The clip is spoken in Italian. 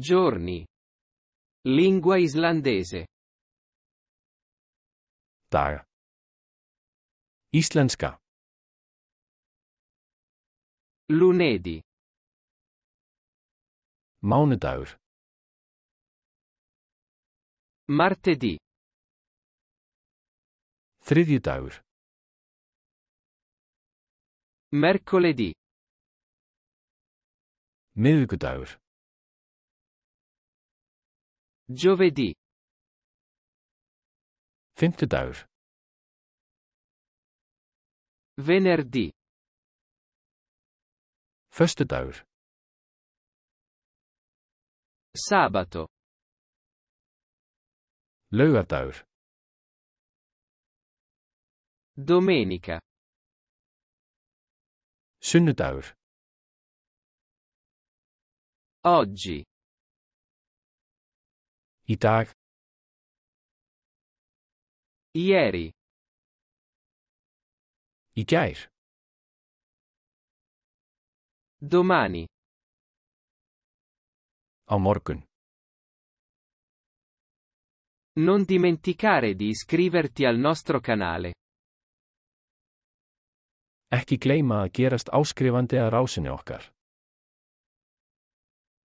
Giorni. Lingua islandese. Dagar. Íslenska. Lunedi. Mánudagur. Martedì. Þriðjudagur. Mercoledì. Miðvikudagur. Giovedì. Vintdag. Venerdì. Föstudag. Sabato. Lørdag. Domenica. Søndag. Oggi. Í dag. Ieri. Í gær. Domani. Á morgun. Non dimenticare di iscriverti al nostro canale. Ekki gleyma að gerast áskrifandi að rásinni okkar.